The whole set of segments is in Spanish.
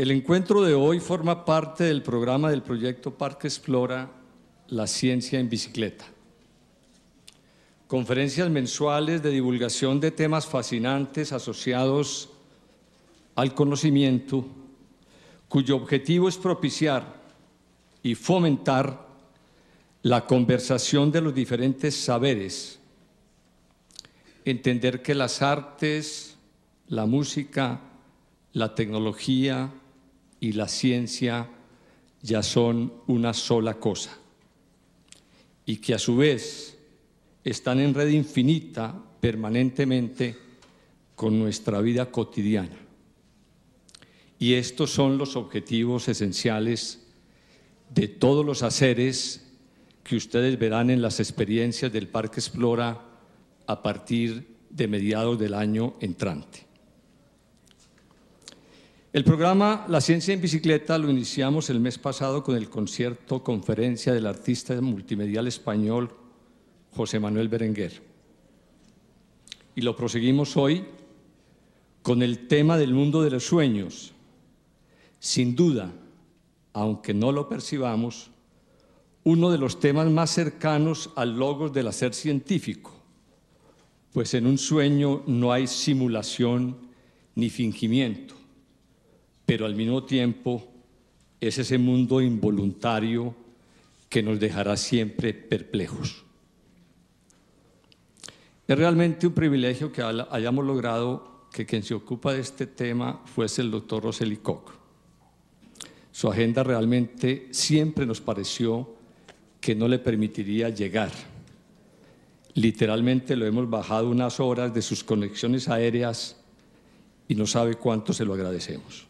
El encuentro de hoy forma parte del programa del proyecto Parque Explora la ciencia en bicicleta. Conferencias mensuales de divulgación de temas fascinantes asociados al conocimiento, cuyo objetivo es propiciar y fomentar la conversación de los diferentes saberes, entender que las artes, la música, la tecnología, y la ciencia ya son una sola cosa y que a su vez están en red infinita permanentemente con nuestra vida cotidiana. Y estos son los objetivos esenciales de todos los haceres que ustedes verán en las experiencias del Parque Explora a partir de mediados del año entrante. El programa La Ciencia en Bicicleta lo iniciamos el mes pasado con el concierto conferencia del artista multimedial español José Manuel Berenguer. Y lo proseguimos hoy con el tema del mundo de los sueños. Sin duda, aunque no lo percibamos, uno de los temas más cercanos al logos del hacer científico, pues en un sueño no hay simulación ni fingimiento pero al mismo tiempo es ese mundo involuntario que nos dejará siempre perplejos. Es realmente un privilegio que hayamos logrado que quien se ocupa de este tema fuese el doctor Roseli Koch. Su agenda realmente siempre nos pareció que no le permitiría llegar. Literalmente lo hemos bajado unas horas de sus conexiones aéreas y no sabe cuánto se lo agradecemos.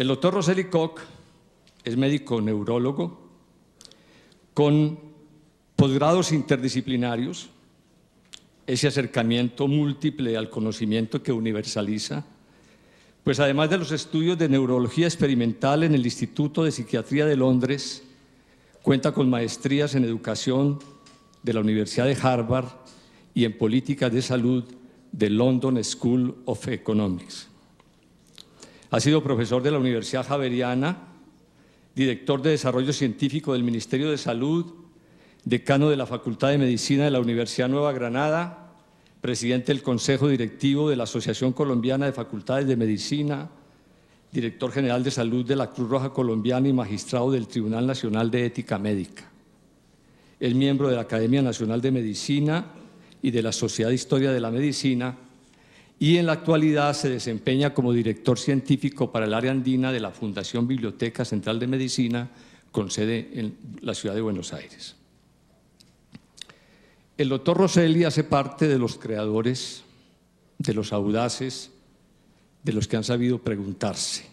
El doctor Roseli Koch es médico neurólogo con posgrados interdisciplinarios, ese acercamiento múltiple al conocimiento que universaliza, pues además de los estudios de neurología experimental en el Instituto de Psiquiatría de Londres, cuenta con maestrías en educación de la Universidad de Harvard y en política de salud de London School of Economics. Ha sido profesor de la Universidad Javeriana, director de Desarrollo Científico del Ministerio de Salud, decano de la Facultad de Medicina de la Universidad Nueva Granada, presidente del Consejo Directivo de la Asociación Colombiana de Facultades de Medicina, director general de Salud de la Cruz Roja Colombiana y magistrado del Tribunal Nacional de Ética Médica. Es miembro de la Academia Nacional de Medicina y de la Sociedad de Historia de la Medicina y en la actualidad se desempeña como director científico para el área andina de la Fundación Biblioteca Central de Medicina con sede en la ciudad de Buenos Aires. El doctor Roselli hace parte de los creadores, de los audaces, de los que han sabido preguntarse,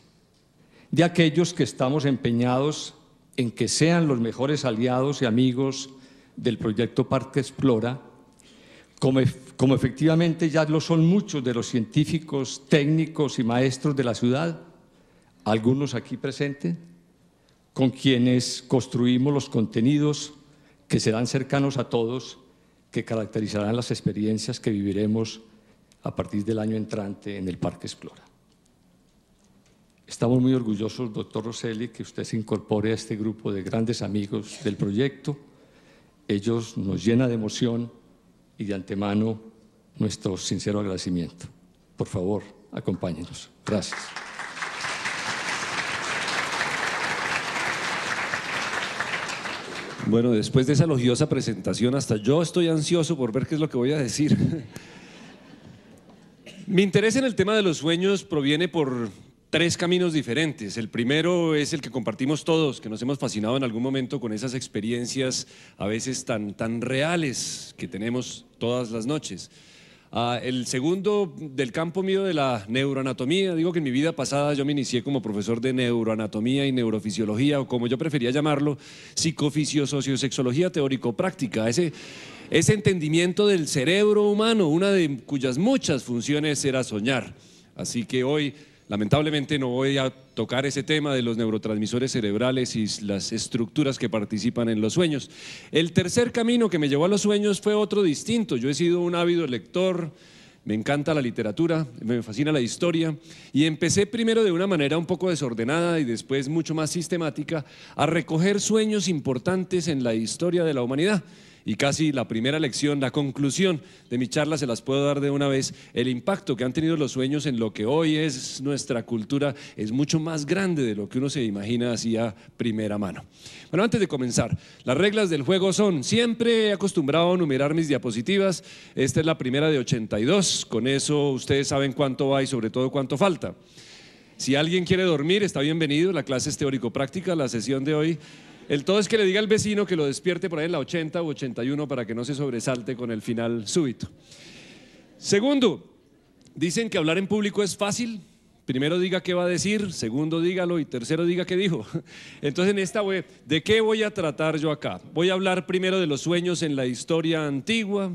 de aquellos que estamos empeñados en que sean los mejores aliados y amigos del proyecto Parque Explora como, efectivamente ya lo son muchos de los científicos, técnicos y maestros de la ciudad, algunos aquí presentes, con quienes construimos los contenidos que serán cercanos a todos, que caracterizarán las experiencias que viviremos a partir del año entrante en el Parque Explora. Estamos muy orgullosos, doctor Roselli, que usted se incorpore a este grupo de grandes amigos del proyecto. Ellos nos llena de emoción y de antemano nuestro sincero agradecimiento. Por favor, acompáñenos. Gracias. Bueno, después de esa elogiosa presentación, hasta yo estoy ansioso por ver qué es lo que voy a decir. Mi interés en el tema de los sueños proviene por tres caminos diferentes. El primero es el que compartimos todos, que nos hemos fascinado en algún momento con esas experiencias a veces tan, tan reales que tenemos todas las noches. Ah, el segundo, del campo mío de la neuroanatomía, digo que en mi vida pasada yo me inicié como profesor de neuroanatomía y neurofisiología, o como yo prefería llamarlo, psicofisiosociosexología teórico-práctica. Ese, ese entendimiento del cerebro humano, una de cuyas muchas funciones era soñar. Así que hoy Lamentablemente no voy a tocar ese tema de los neurotransmisores cerebrales y las estructuras que participan en los sueños. El tercer camino que me llevó a los sueños fue otro distinto. Yo he sido un ávido lector, me encanta la literatura, me fascina la historia y empecé primero de una manera un poco desordenada y después mucho más sistemática a recoger sueños importantes en la historia de la humanidad y casi la primera lección, la conclusión de mi charla se las puedo dar de una vez, el impacto que han tenido los sueños en lo que hoy es nuestra cultura es mucho más grande de lo que uno se imagina hacia primera mano. Bueno, antes de comenzar, las reglas del juego son, siempre he acostumbrado a numerar mis diapositivas, esta es la primera de 82, con eso ustedes saben cuánto hay, y sobre todo cuánto falta. Si alguien quiere dormir, está bienvenido, la clase es teórico-práctica, la sesión de hoy el todo es que le diga al vecino que lo despierte por ahí en la 80 u 81 para que no se sobresalte con el final súbito. Segundo, dicen que hablar en público es fácil. Primero diga qué va a decir, segundo dígalo y tercero diga qué dijo. Entonces en esta web, ¿de qué voy a tratar yo acá? Voy a hablar primero de los sueños en la historia antigua,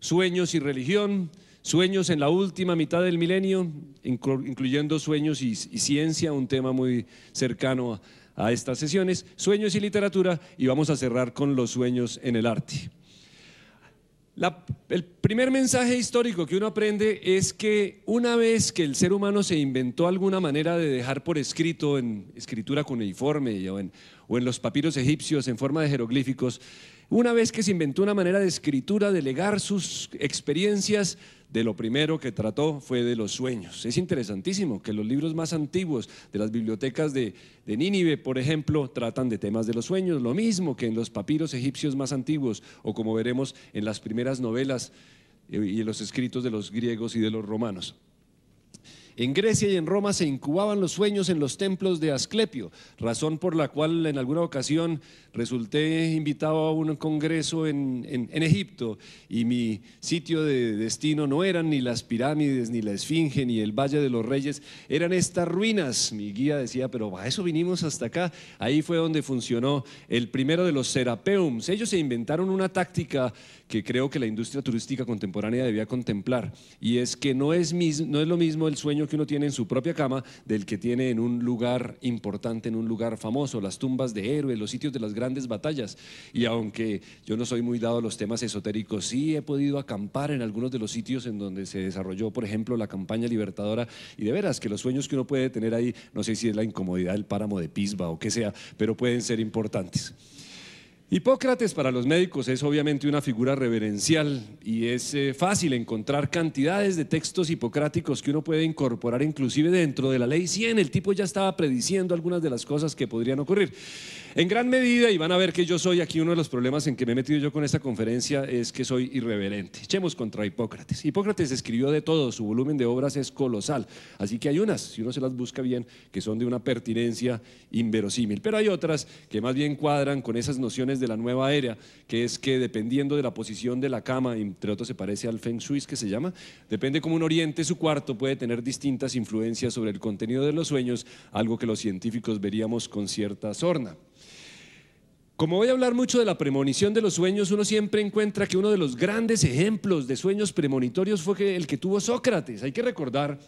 sueños y religión, sueños en la última mitad del milenio, incluyendo sueños y, y ciencia, un tema muy cercano a a estas sesiones, sueños y literatura, y vamos a cerrar con los sueños en el arte. el primer mensaje histórico que uno aprende es que una vez que el ser humano se inventó alguna manera de dejar por escrito, en escritura cuneiforme o en los papiros egipcios en forma de jeroglíficos, una vez que se inventó una manera de escritura, de legar sus experiencias, de lo primero que trató fue de los sueños. Es interesantísimo que los libros más antiguos de las bibliotecas de, Nínive, por ejemplo, tratan de temas de los sueños, lo mismo que en los papiros egipcios más antiguos o como veremos en las primeras novelas eh, y en los escritos de los griegos y de los romanos. En Grecia y en Roma se incubaban los sueños en los templos de Asclepio, razón por la cual en alguna ocasión resulté invitado a un congreso en, Egipto y mi sitio de destino no eran ni las pirámides, ni la Esfinge, ni el Valle de los Reyes, eran estas ruinas. Mi guía decía, pero a eso vinimos hasta acá. Ahí fue donde funcionó el primero de los Serapeums. Ellos se inventaron una táctica que creo que la industria turística contemporánea debía contemplar, y es que no es, no es lo mismo el sueño que uno tiene en su propia cama del que tiene en un lugar importante, en un lugar famoso, las tumbas de héroes, los sitios de las grandes batallas. Y aunque yo no soy muy dado a los temas esotéricos, sí he podido acampar en algunos de los sitios en donde se desarrolló, por ejemplo, la campaña libertadora, y de veras que los sueños que uno puede tener ahí, no sé si es la incomodidad del páramo de Pisba o qué sea, pero pueden ser importantes. Hipócrates para los médicos es obviamente una figura reverencial y es eh, fácil encontrar cantidades de textos hipocráticos que uno puede incorporar inclusive dentro de la ley 100. El tipo ya estaba prediciendo algunas de las cosas que podrían ocurrir. En gran medida, y van a ver que yo soy aquí uno de los problemas en que me he metido yo con esta conferencia, es que soy irreverente. Echemos contra Hipócrates. Hipócrates escribió de todo, su volumen de obras es colosal. Así que hay unas, si uno se las busca bien, que son de una pertinencia inverosímil. Pero hay otras que más bien cuadran con esas nociones de la nueva era, que es que dependiendo de la posición de la cama, entre otros se parece al Feng Shui que se llama, depende cómo un oriente su cuarto, puede tener distintas influencias sobre el contenido de los sueños, algo que los científicos veríamos con cierta sorna. Como voy a hablar mucho de la premonición de los sueños, uno siempre encuentra que uno de los grandes ejemplos de sueños premonitorios fue el que tuvo Sócrates. Hay que recordar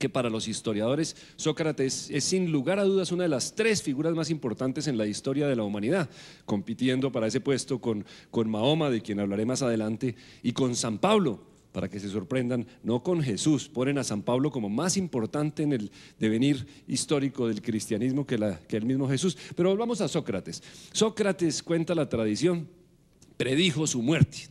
que para los historiadores Sócrates es sin lugar a dudas una de las tres figuras más importantes en la historia de la humanidad, compitiendo para ese puesto con, con Mahoma, de quien hablaré más adelante, y con San Pablo, para que se sorprendan, no con Jesús, ponen a San Pablo como más importante en el devenir histórico del cristianismo que, el mismo Jesús. Pero volvamos a Sócrates. Sócrates, cuenta la tradición, predijo su muerte.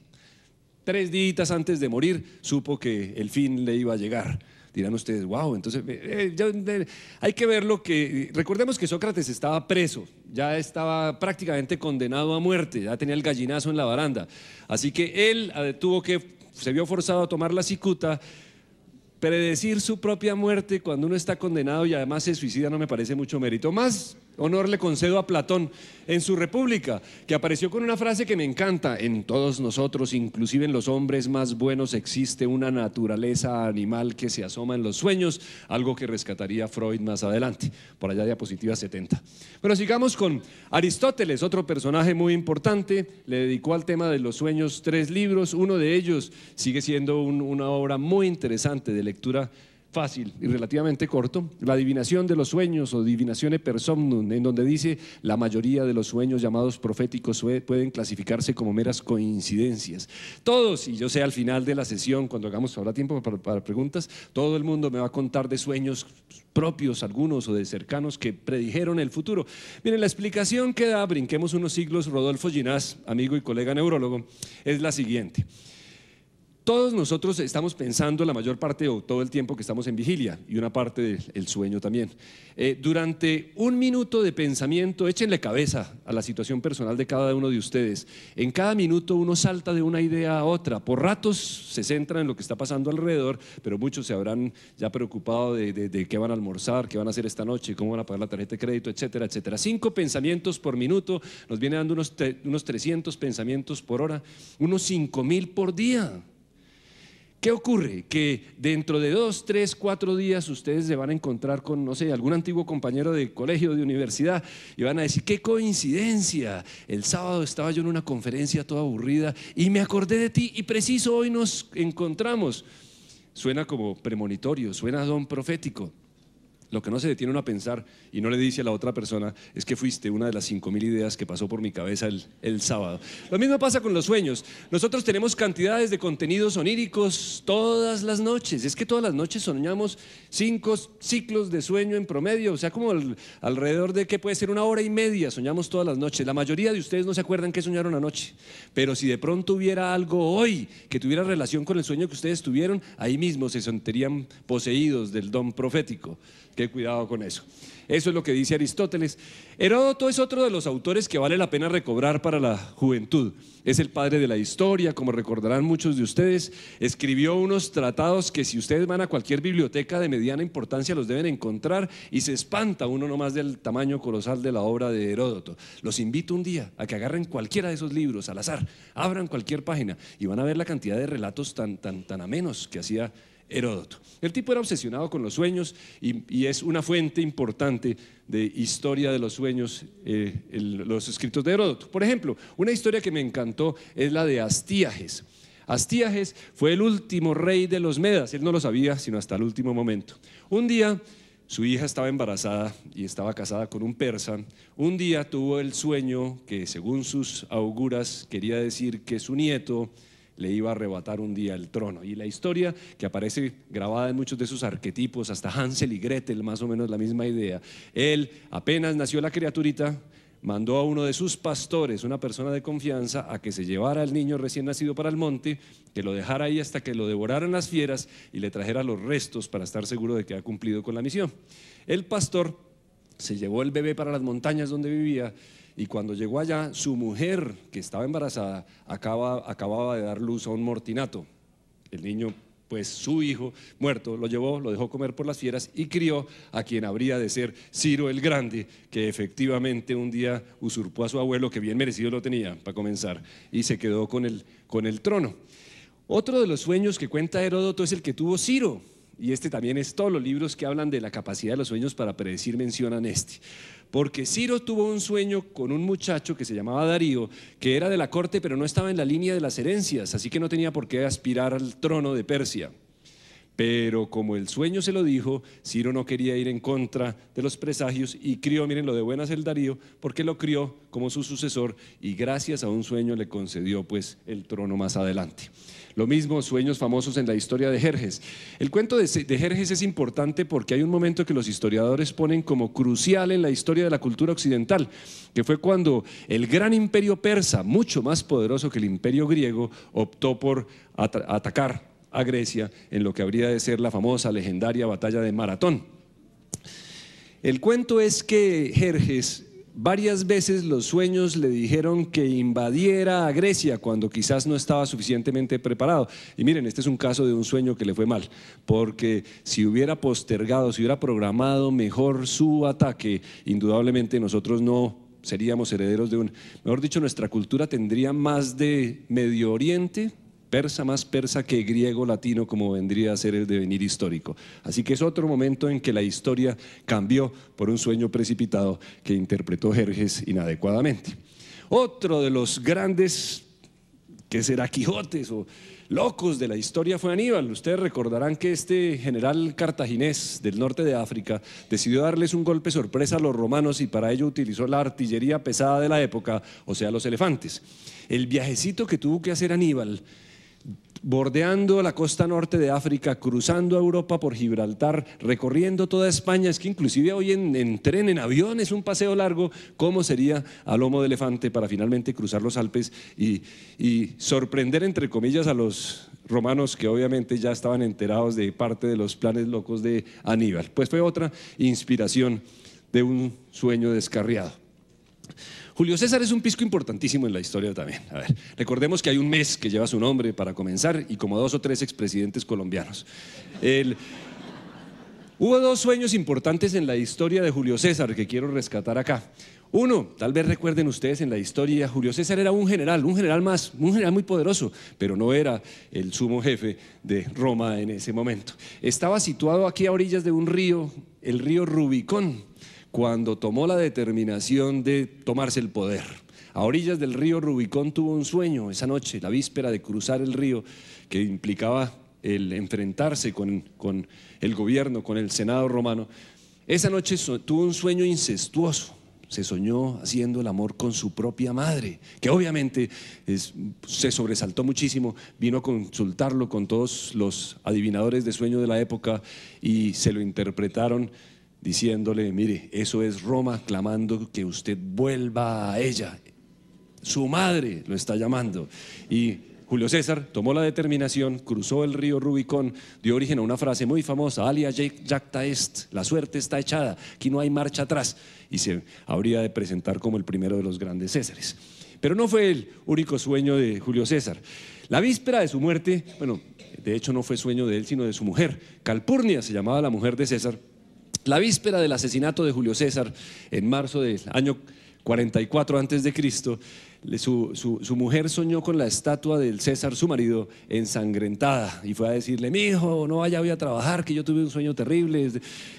Tres días antes de morir, supo que el fin le iba a llegar. Dirán ustedes, wow, entonces eh, eh, eh, hay que ver lo que... Recordemos que Sócrates estaba preso, ya estaba prácticamente condenado a muerte, ya tenía el gallinazo en la baranda. Así que él tuvo que se vio forzado a tomar la cicuta, predecir su propia muerte cuando uno está condenado y además se suicida no me parece mucho mérito. Más honor le concedo a Platón en su República, que apareció con una frase que me encanta, en todos nosotros, inclusive en los hombres más buenos, existe una naturaleza animal que se asoma en los sueños, algo que rescataría Freud más adelante, por allá diapositiva 70. Pero sigamos con Aristóteles, otro personaje muy importante, le dedicó al tema de los sueños tres libros, uno de ellos sigue siendo una obra muy interesante de lectura fácil y relativamente corto, la adivinación de los sueños o divinación per en donde dice la mayoría de los sueños llamados proféticos pueden clasificarse como meras coincidencias. Todos, y yo sé al final de la sesión, cuando hagamos ahora tiempo para, preguntas, todo el mundo me va a contar de sueños propios, algunos o de cercanos que predijeron el futuro. Miren, la explicación que da, brinquemos unos siglos, Rodolfo Ginás, amigo y colega neurólogo, es la siguiente. Todos nosotros estamos pensando la mayor parte o todo el tiempo que estamos en vigilia y una parte del sueño también. Eh, durante un minuto de pensamiento, échenle cabeza a la situación personal de cada uno de ustedes. En cada minuto uno salta de una idea a otra. Por ratos se centra en lo que está pasando alrededor, pero muchos se habrán ya preocupado de, de, qué van a almorzar, qué van a hacer esta noche, cómo van a pagar la tarjeta de crédito, etcétera, etcétera. Cinco pensamientos por minuto nos viene dando unos, unos 300 pensamientos por hora, unos cinco mil por día. ¿Qué ocurre? Que dentro de dos, tres, cuatro días ustedes se van a encontrar con, no sé, algún antiguo compañero de colegio, de universidad, y van a decir, qué coincidencia. El sábado estaba yo en una conferencia toda aburrida y me acordé de ti y preciso hoy nos encontramos. Suena como premonitorio, suena don profético. Lo que no se detiene a pensar y no le dice a la otra persona es que fuiste una de las 5.000 ideas que pasó por mi cabeza el, el, sábado. Lo mismo pasa con los sueños. Nosotros tenemos cantidades de contenidos oníricos todas las noches. Es que todas las noches soñamos cinco ciclos de sueño en promedio, o sea, como alrededor de que puede ser una hora y media soñamos todas las noches. La mayoría de ustedes no se acuerdan qué soñaron anoche, pero si de pronto hubiera algo hoy que tuviera relación con el sueño que ustedes tuvieron, ahí mismo se sentirían poseídos del don profético. Qué cuidado con eso. Eso es lo que dice Aristóteles. Heródoto es otro de los autores que vale la pena recobrar para la juventud. Es el padre de la historia, como recordarán muchos de ustedes. Escribió unos tratados que si ustedes van a cualquier biblioteca de mediana importancia los deben encontrar y se espanta uno nomás del tamaño colosal de la obra de Heródoto. Los invito un día a que agarren cualquiera de esos libros al azar, abran cualquier página y van a ver la cantidad de relatos tan, tan, tan amenos que hacía Heródoto. El tipo era obsesionado con los sueños y, es una fuente importante de historia de los sueños, eh, los escritos de Heródoto. Por ejemplo, una historia que me encantó es la de Astíages. Astíages fue el último rey de los Medas, él no lo sabía sino hasta el último momento. Un día su hija estaba embarazada y estaba casada con un persa. Un día tuvo el sueño que según sus auguras quería decir que su nieto le iba a arrebatar un día el trono. Y la historia que aparece grabada en muchos de sus arquetipos, hasta Hansel y Gretel, más o menos la misma idea. Él, apenas nació la criaturita, mandó a uno de sus pastores, una persona de confianza, a que se llevara al niño recién nacido para el monte, que lo dejara ahí hasta que lo devoraran las fieras y le trajera los restos para estar seguro de que ha cumplido con la misión. El pastor se llevó el bebé para las montañas donde vivía y cuando llegó allá, su mujer, que estaba embarazada, acaba, acababa de dar luz a un mortinato. El niño, pues su hijo muerto, lo llevó, lo dejó comer por las fieras y crió a quien habría de ser Ciro el Grande, que efectivamente un día usurpó a su abuelo, que bien merecido lo tenía, para comenzar, y se quedó con el, con el trono. Otro de los sueños que cuenta Heródoto es el que tuvo Ciro, y este también es, todos los libros que hablan de la capacidad de los sueños para predecir mencionan este. Porque Ciro tuvo un sueño con un muchacho que se llamaba Darío, que era de la corte pero no estaba en la línea de las herencias, así que no tenía por qué aspirar al trono de Persia. Pero como el sueño se lo dijo, Ciro no quería ir en contra de los presagios y crió, miren lo de buenas el Darío, porque lo crió como su sucesor y gracias a un sueño le concedió pues el trono más adelante. Lo mismo, sueños famosos en la historia de Jerjes. El cuento de, Jerjes es importante porque hay un momento que los historiadores ponen como crucial en la historia de la cultura occidental, que fue cuando el gran imperio persa, mucho más poderoso que el imperio griego, optó por atacar a Grecia en lo que habría de ser la famosa legendaria batalla de Maratón. El cuento es que Jerjes varias veces los sueños le dijeron que invadiera a Grecia cuando quizás no estaba suficientemente preparado. Y miren, este es un caso de un sueño que le fue mal, porque si hubiera postergado, si hubiera programado mejor su ataque, indudablemente nosotros no seríamos herederos de un... Mejor dicho, nuestra cultura tendría más de Medio Oriente persa, más persa que griego latino, como vendría a ser el devenir histórico. Así que es otro momento en que la historia cambió por un sueño precipitado que interpretó Jerjes inadecuadamente. Otro de los grandes, que será Quijotes o locos de la historia fue Aníbal. Ustedes recordarán que este general cartaginés del norte de África decidió darles un golpe sorpresa a los romanos y para ello utilizó la artillería pesada de la época, o sea, los elefantes. El viajecito que tuvo que hacer Aníbal bordeando la costa norte de África, cruzando a Europa por Gibraltar, recorriendo toda España, es que inclusive hoy en, tren, en avión, es un paseo largo, ¿cómo sería a lomo de elefante para finalmente cruzar los Alpes y sorprender, entre comillas, a los romanos que obviamente ya estaban enterados de parte de los planes locos de Aníbal? Pues fue otra inspiración de un sueño descarriado. Julio César es un pisco importantísimo en la historia también. A ver, recordemos que hay un mes que lleva su nombre para comenzar y como dos o tres expresidentes colombianos. Hubo dos sueños importantes en la historia de Julio César que quiero rescatar acá. Uno, tal vez recuerden ustedes en la historia, Julio César era un general, un general más, un general muy poderoso, pero no era el sumo jefe de Roma en ese momento. Estaba situado aquí a orillas de un río, el río Rubicón, cuando tomó la determinación de tomarse el poder. A orillas del río Rubicón tuvo un sueño esa noche, la víspera de cruzar el río, que implicaba el enfrentarse con, el gobierno, con el Senado romano. Esa noche tuvo un sueño incestuoso. Se soñó haciendo el amor con su propia madre, que obviamente se sobresaltó muchísimo, vino a consultarlo con todos los adivinadores de sueño de la época y se lo interpretaron diciéndole, mire, eso es Roma clamando que usted vuelva a ella. Su madre lo está llamando. Y Julio César tomó la determinación, cruzó el río Rubicón, dio origen a una frase muy famosa, alia jacta est, la suerte está echada, aquí no hay marcha atrás, y se habría de presentar como el primero de los grandes Césares. Pero no fue el único sueño de Julio César. La víspera de su muerte, bueno, de hecho no fue sueño de él, sino de su mujer. Calpurnia se llamaba la mujer de César, la víspera del asesinato de Julio César, en marzo del año 44 antes de Cristo, su, mujer soñó con la estatua del César, su marido, ensangrentada y fue a decirle, mi hijo, no vaya voy a trabajar, que yo tuve un sueño terrible.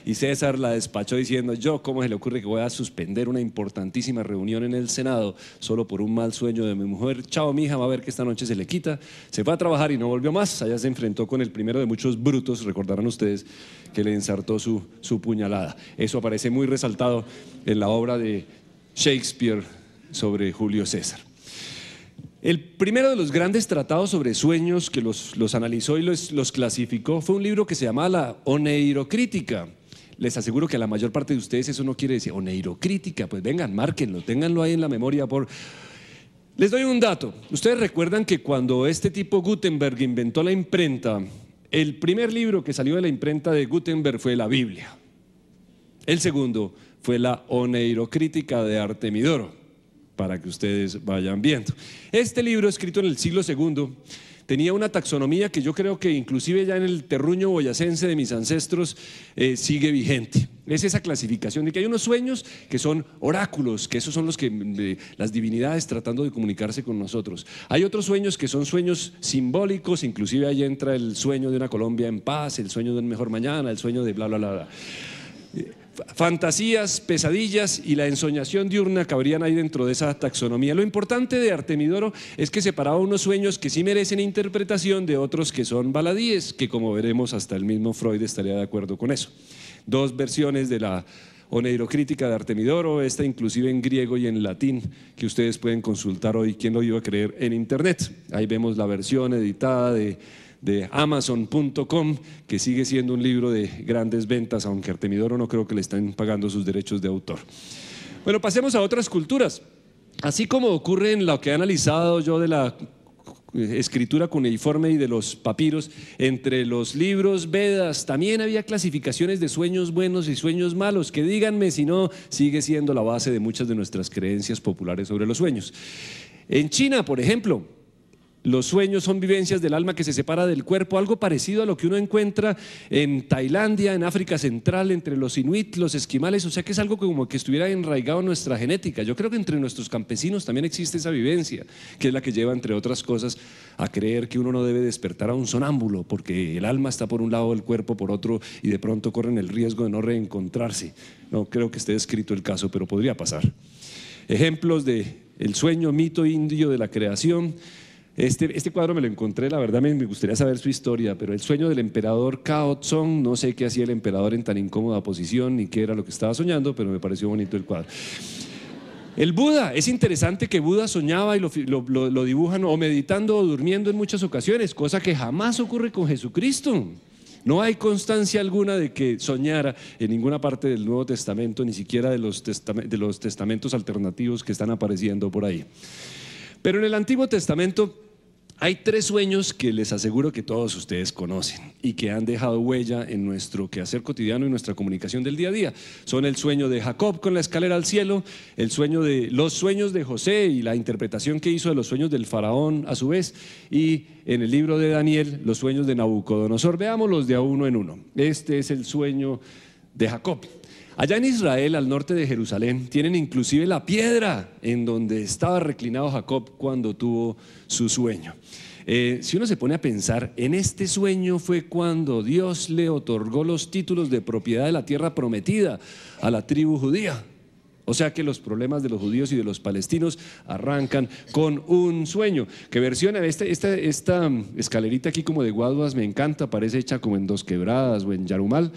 Y César la despachó diciendo, yo, ¿cómo se le ocurre que voy a suspender una importantísima reunión en el Senado solo por un mal sueño de mi mujer? Chao, mi hija, va a ver que esta noche se le quita. Se fue a trabajar y no volvió más. Allá se enfrentó con el primero de muchos brutos, recordarán ustedes, que le ensartó su, su puñalada. Eso aparece muy resaltado en la obra de Shakespeare sobre Julio César. El primero de los grandes tratados sobre sueños que los, analizó y los, clasificó fue un libro que se llamaba La Oneirocrítica. Les aseguro que a la mayor parte de ustedes eso no quiere decir oneirocrítica. Pues vengan, márquenlo, ténganlo ahí en la memoria. Por... Les doy un dato. Ustedes recuerdan que cuando este tipo Gutenberg inventó la imprenta, el primer libro que salió de la imprenta de Gutenberg fue la Biblia. El segundo, fue la oneirocrítica de Artemidoro, para que ustedes vayan viendo. Este libro, escrito en el siglo II, tenía una taxonomía que yo creo que inclusive ya en el terruño boyacense de mis ancestros eh, sigue vigente. Es esa clasificación de que hay unos sueños que son oráculos, que esos son los que mm, las divinidades tratando de comunicarse con nosotros. Hay otros sueños que son sueños simbólicos, inclusive ahí entra el sueño de una Colombia en paz, el sueño de un mejor mañana, el sueño de bla, bla. bla fantasías, pesadillas y la ensoñación diurna cabrían ahí dentro de esa taxonomía. Lo importante de Artemidoro es que separaba unos sueños que sí merecen interpretación de otros que son baladíes, que como veremos hasta el mismo Freud estaría de acuerdo con eso. Dos versiones de la o de Artemidoro, esta inclusive en griego y en latín, que ustedes pueden consultar hoy, quién lo iba a creer, en internet. Ahí vemos la versión editada de, de Amazon.com, que sigue siendo un libro de grandes ventas, aunque Artemidoro no creo que le estén pagando sus derechos de autor. Bueno, pasemos a otras culturas. Así como ocurre en lo que he analizado yo de la escritura cuneiforme y de los papiros, entre los libros Vedas también había clasificaciones de sueños buenos y sueños malos, que díganme si no, sigue siendo la base de muchas de nuestras creencias populares sobre los sueños. En China, por ejemplo, los sueños son vivencias del alma que se separa del cuerpo, algo parecido a lo que uno encuentra en Tailandia, en África Central, entre los inuit, los esquimales, o sea que es algo como que estuviera enraigado en nuestra genética. Yo creo que entre nuestros campesinos también existe esa vivencia, que es la que lleva, entre otras cosas, a creer que uno no debe despertar a un sonámbulo, porque el alma está por un lado, el cuerpo por otro, y de pronto corren el riesgo de no reencontrarse. No creo que esté escrito el caso, pero podría pasar. Ejemplos de el sueño mito indio de la creación este, este, cuadro me lo encontré, la verdad me, gustaría saber su historia, pero el sueño del emperador Cao Tsong, no sé qué hacía el emperador en tan incómoda posición ni qué era lo que estaba soñando, pero me pareció bonito el cuadro. El Buda, es interesante que Buda soñaba y lo, dibujan o meditando o durmiendo en muchas ocasiones, cosa que jamás ocurre con Jesucristo. No hay constancia alguna de que soñara en ninguna parte del Nuevo Testamento, ni siquiera de los, de los testamentos alternativos que están apareciendo por ahí. Pero en el Antiguo Testamento hay tres sueños que les aseguro que todos ustedes conocen y que han dejado huella en nuestro quehacer cotidiano y nuestra comunicación del día a día. Son el sueño de Jacob con la escalera al cielo, el sueño de los sueños de José y la interpretación que hizo de los sueños del faraón a su vez y en el libro de Daniel los sueños de Nabucodonosor. Veámoslos de a uno en uno. Este es el sueño de Jacob. Allá en Israel, al norte de Jerusalén, tienen inclusive la piedra en donde estaba reclinado Jacob cuando tuvo su sueño. Eh, si uno se pone a pensar, en este sueño fue cuando Dios le otorgó los títulos de propiedad de la tierra prometida a la tribu judía. O sea que los problemas de los judíos y de los palestinos arrancan con un sueño. Que versión? Este, esta, esta escalerita aquí como de guaduas me encanta, parece hecha como en dos quebradas o en yarumal.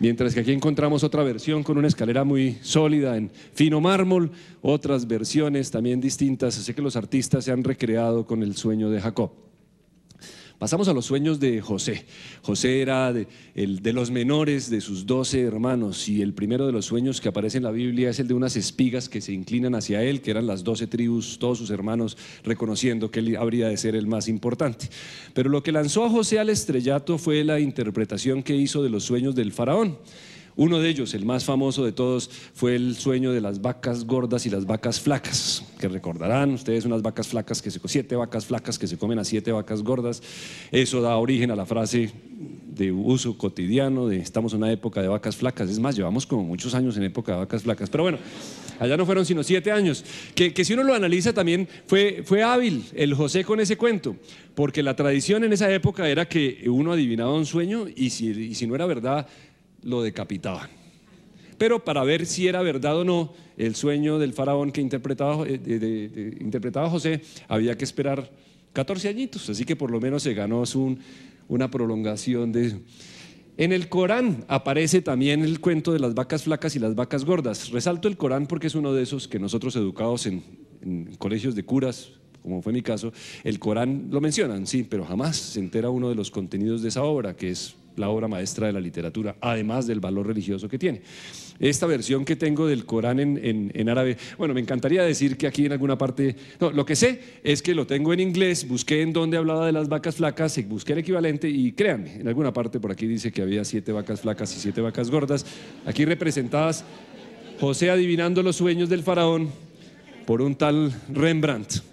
Mientras que aquí encontramos otra versión con una escalera muy sólida en fino mármol, otras versiones también distintas. Así que los artistas se han recreado con el sueño de Jacob. Pasamos a los sueños de José. José era de, el, de los menores de sus doce hermanos y el primero de los sueños que aparece en la Biblia es el de unas espigas que se inclinan hacia él, que eran las doce tribus, todos sus hermanos, reconociendo que él habría de ser el más importante. Pero lo que lanzó a José al estrellato fue la interpretación que hizo de los sueños del faraón. Uno de ellos, el más famoso de todos, fue el sueño de las vacas gordas y las vacas flacas, que recordarán ustedes unas vacas flacas que se siete vacas flacas que se comen a siete vacas gordas. Eso da origen a la frase de uso cotidiano de estamos en una época de vacas flacas. Es más, llevamos como muchos años en época de vacas flacas. Pero bueno, allá no fueron sino siete años. Que, si uno lo analiza también fue, fue hábil el José con ese cuento, porque la tradición en esa época era que uno adivinaba un sueño y si, y si no era verdad lo decapitaban. Pero para ver si era verdad o no el sueño del faraón que interpretaba, eh, interpretaba José, había que esperar 14 añitos, así que por lo menos se ganó una prolongación de eso. En el Corán aparece también el cuento de las vacas flacas y las vacas gordas. Resalto el Corán porque es uno de esos que nosotros educados en colegios de curas, como fue mi caso, el Corán lo mencionan, sí, pero jamás se entera uno de los contenidos de esa obra, que es la obra maestra de la literatura, además del valor religioso que tiene. Esta versión que tengo del Corán en, árabe, bueno, me encantaría decir que aquí en alguna parte, no, lo que sé es que lo tengo en inglés, busqué en dónde hablaba de las vacas flacas, busqué el equivalente y créanme, en alguna parte por aquí dice que había siete vacas flacas y siete vacas gordas, aquí representadas José adivinando los sueños del faraón por un tal Rembrandt.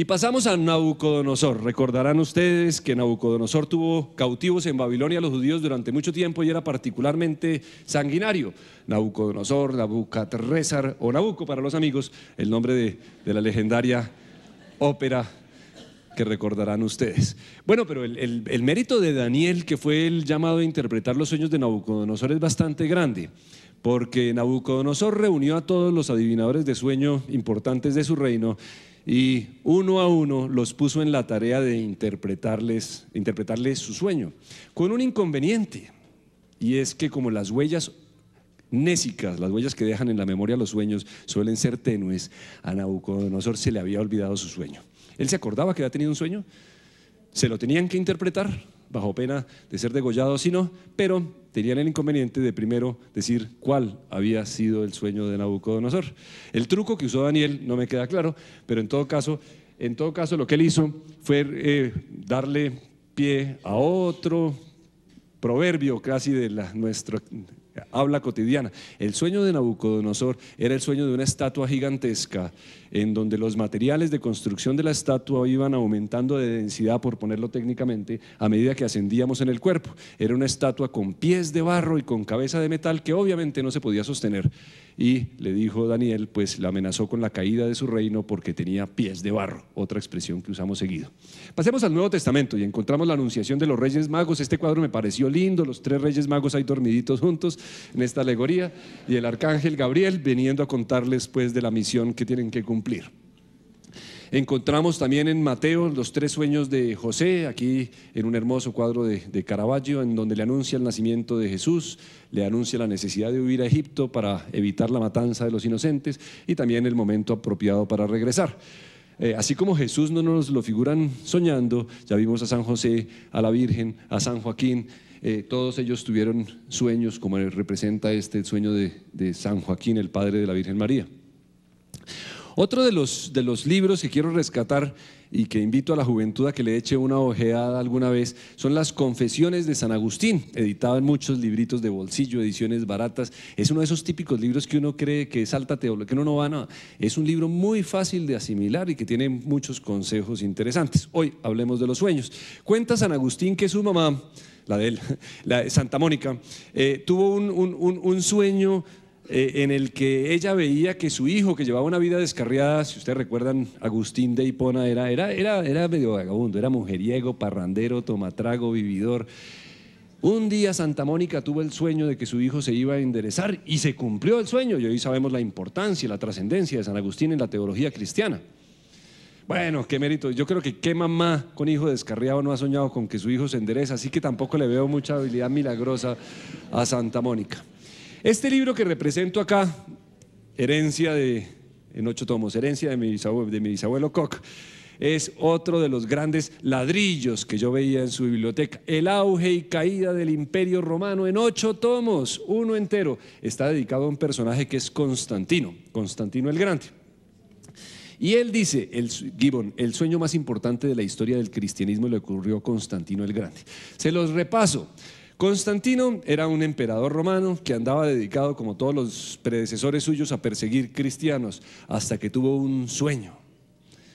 Y pasamos a Nabucodonosor. Recordarán ustedes que Nabucodonosor tuvo cautivos en Babilonia los judíos durante mucho tiempo y era particularmente sanguinario. Nabucodonosor, Nabucodonosor o Nabuco para los amigos, el nombre de, la legendaria ópera que recordarán ustedes. Bueno, pero el, el, mérito de Daniel, que fue el llamado a interpretar los sueños de Nabucodonosor, es bastante grande, porque Nabucodonosor reunió a todos los adivinadores de sueño importantes de su reino y uno a uno los puso en la tarea de interpretarles, su sueño, con un inconveniente, y es que como las huellas nésicas, las huellas que dejan en la memoria los sueños suelen ser tenues, a Nabucodonosor se le había olvidado su sueño. Él se acordaba que había tenido un sueño, se lo tenían que interpretar, bajo pena de ser degollados, sino, pero tenían el inconveniente de primero decir cuál había sido el sueño de Nabucodonosor. El truco que usó Daniel no me queda claro, pero en todo caso, en todo caso lo que él hizo fue eh, darle pie a otro proverbio casi de la, nuestra eh, habla cotidiana. El sueño de Nabucodonosor era el sueño de una estatua gigantesca en donde los materiales de construcción de la estatua iban aumentando de densidad, por ponerlo técnicamente, a medida que ascendíamos en el cuerpo. Era una estatua con pies de barro y con cabeza de metal que obviamente no se podía sostener. Y le dijo Daniel, pues la amenazó con la caída de su reino porque tenía pies de barro, otra expresión que usamos seguido. Pasemos al Nuevo Testamento y encontramos la anunciación de los Reyes Magos. Este cuadro me pareció lindo, los tres Reyes Magos ahí dormiditos juntos en esta alegoría y el arcángel Gabriel viniendo a contarles pues de la misión que tienen que cumplir Encontramos también en Mateo los tres sueños de José, aquí en un hermoso cuadro de, Caravaggio, en donde le anuncia el nacimiento de Jesús, le anuncia la necesidad de huir a Egipto para evitar la matanza de los inocentes y también el momento apropiado para regresar. Eh, así como Jesús no nos lo figuran soñando, ya vimos a San José, a la Virgen, a San Joaquín, eh, todos ellos tuvieron sueños como representa este sueño de San Joaquín, el padre de la Virgen María. Otro de los, de los libros que quiero rescatar y que invito a la juventud a que le eche una ojeada alguna vez son las Confesiones de San Agustín, editado en muchos libritos de bolsillo, ediciones baratas. Es uno de esos típicos libros que uno cree que es alta que uno no va a nada. Es un libro muy fácil de asimilar y que tiene muchos consejos interesantes. Hoy hablemos de los sueños. Cuenta San Agustín que su mamá, la de él, la de Santa Mónica, eh, tuvo un sueño eh, en el que ella veía que su hijo, que llevaba una vida descarriada, si ustedes recuerdan, Agustín de Hipona era, era, era, era medio vagabundo, era mujeriego, parrandero, tomatrago, vividor. Un día Santa Mónica tuvo el sueño de que su hijo se iba a enderezar y se cumplió el sueño. Y hoy sabemos la importancia y la trascendencia de San Agustín en la teología cristiana. Bueno, qué mérito. Yo creo que qué mamá con hijo descarriado no ha soñado con que su hijo se endereza, así que tampoco le veo mucha habilidad milagrosa a Santa Mónica. Este libro que represento acá, herencia de, en ocho tomos, herencia de mi bisabuelo, de Koch, es otro de los grandes ladrillos que yo veía en su biblioteca. El auge y caída del imperio romano en ocho tomos, uno entero. Está dedicado a un personaje que es Constantino, Constantino el Grande. Y él dice, el, Gibbon, el sueño más importante de la historia del cristianismo le ocurrió a Constantino el Grande. Se los repaso. Constantino era un emperador romano que andaba dedicado, como todos los predecesores suyos, a perseguir cristianos, hasta que tuvo un sueño.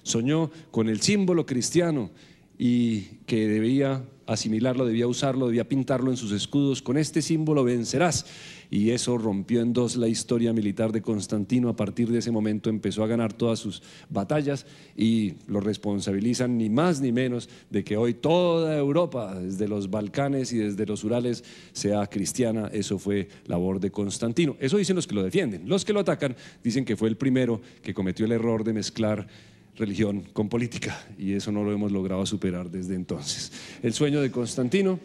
Soñó con el símbolo cristiano y que debía asimilarlo, debía usarlo, debía pintarlo en sus escudos, con este símbolo vencerás. Y eso rompió en dos la historia militar de Constantino. A partir de ese momento empezó a ganar todas sus batallas y lo responsabilizan ni más ni menos de que hoy toda Europa, desde los Balcanes y desde los Urales, sea cristiana. Eso fue labor de Constantino. Eso dicen los que lo defienden. Los que lo atacan dicen que fue el primero que cometió el error de mezclar religión con política y eso no lo hemos logrado superar desde entonces. El sueño de Constantino.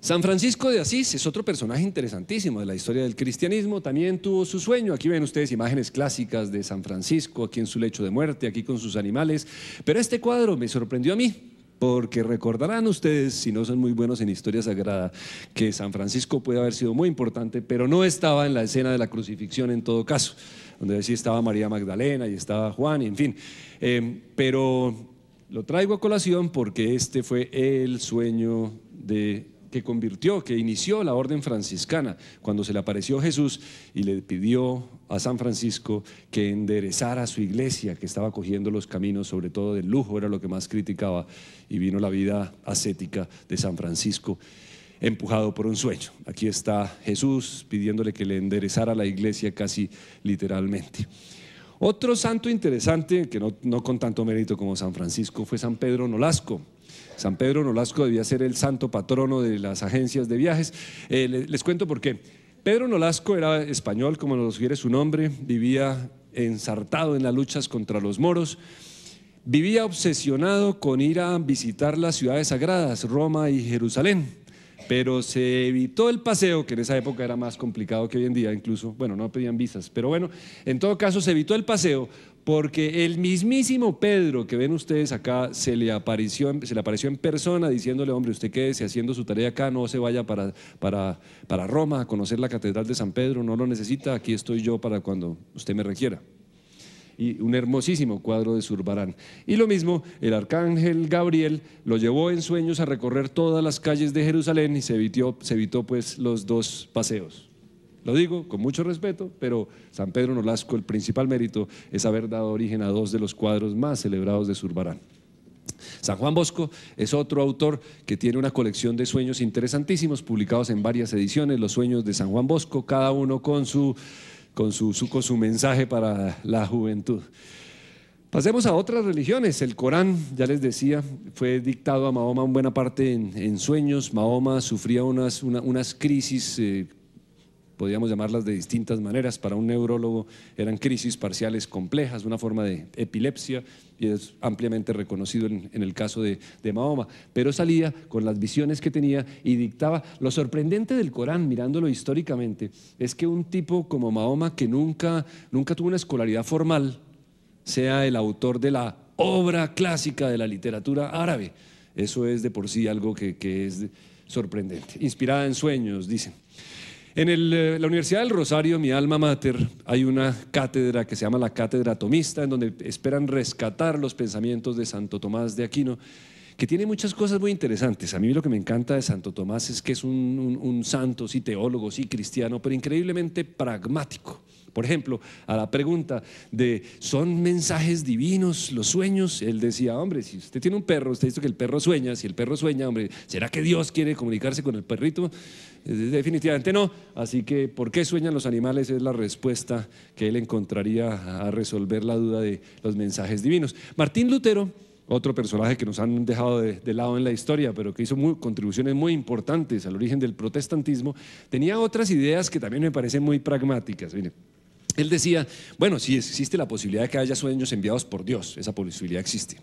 San Francisco de Asís es otro personaje interesantísimo de la historia del cristianismo, también tuvo su sueño, aquí ven ustedes imágenes clásicas de San Francisco, aquí en su lecho de muerte, aquí con sus animales, pero este cuadro me sorprendió a mí, porque recordarán ustedes, si no son muy buenos en historia sagrada, que San Francisco puede haber sido muy importante, pero no estaba en la escena de la crucifixión en todo caso, donde sí estaba María Magdalena y estaba Juan, y en fin. Em, pero lo traigo a colación porque este fue el sueño de que convirtió, que inició la orden franciscana, cuando se le apareció Jesús y le pidió a San Francisco que enderezara su iglesia, que estaba cogiendo los caminos, sobre todo del lujo, era lo que más criticaba, y vino la vida ascética de San Francisco empujado por un sueño. Aquí está Jesús pidiéndole que le enderezara la iglesia casi literalmente. Otro santo interesante, que no, no con tanto mérito como San Francisco, fue San Pedro Nolasco, San Pedro Nolasco debía ser el santo patrono de las agencias de viajes. Eh, les, cuento por qué. Pedro Nolasco era español, como nos sugiere su nombre, vivía ensartado en las luchas contra los moros. Vivía obsesionado con ir a visitar las ciudades sagradas, Roma y Jerusalén, pero se evitó el paseo, que en esa época era más complicado que hoy en día, incluso, bueno, no pedían visas, pero bueno, en todo caso se evitó el paseo porque el mismísimo Pedro que ven ustedes acá se le apareció, se le apareció en persona diciéndole, hombre, usted quédese haciendo su tarea acá, no se vaya para, Roma a conocer la Catedral de San Pedro, no lo necesita, aquí estoy yo para cuando usted me requiera. Y un hermosísimo cuadro de Zurbarán. Y lo mismo, el arcángel Gabriel lo llevó en sueños a recorrer todas las calles de Jerusalén y se evitó, se evitó pues los dos paseos. Lo digo con mucho respeto, pero San Pedro Nolasco, el principal mérito es haber dado origen a dos de los cuadros más celebrados de Zurbarán. San Juan Bosco es otro autor que tiene una colección de sueños interesantísimos publicados en varias ediciones, los sueños de San Juan Bosco, cada uno con su, con su, su mensaje para la juventud. Pasemos a otras religiones. El Corán, ya les decía, fue dictado a Mahoma en buena parte en, sueños. Mahoma sufría unas, unas crisis eh, podíamos llamarlas de distintas maneras. Para un neurólogo eran crisis parciales complejas, una forma de epilepsia, y es ampliamente reconocido en, el caso de, Mahoma. Pero salía con las visiones que tenía y dictaba. Lo sorprendente del Corán, mirándolo históricamente, es que un tipo como Mahoma, que nunca, nunca tuvo una escolaridad formal, sea el autor de la obra clásica de la literatura árabe. Eso es de por sí algo que es sorprendente. Inspirada en sueños, dicen. En eh, la Universidad del Rosario, mi alma mater, hay una cátedra que se llama la Cátedra Tomista, en donde esperan rescatar los pensamientos de Santo Tomás de Aquino, que tiene muchas cosas muy interesantes. A mí lo que me encanta de Santo Tomás es que es un, un santo, sí teólogo, sí cristiano, pero increíblemente pragmático. Por ejemplo, a la pregunta de, ¿son mensajes divinos los sueños? Él decía, hombre, si usted tiene un perro, usted dice que el perro sueña, si el perro sueña, hombre, ¿será que Dios quiere comunicarse con el perrito? Eh, definitivamente no. Así que, ¿por qué sueñan los animales? Es la respuesta que él encontraría a resolver la duda de los mensajes divinos. Martín Lutero otro personaje que nos han dejado de, lado en la historia, pero que hizo muy, contribuciones muy importantes al origen del protestantismo, tenía otras ideas que también me parecen muy pragmáticas. Mire, él decía, bueno, si sí, existe la posibilidad de que haya sueños enviados por Dios, esa posibilidad existe.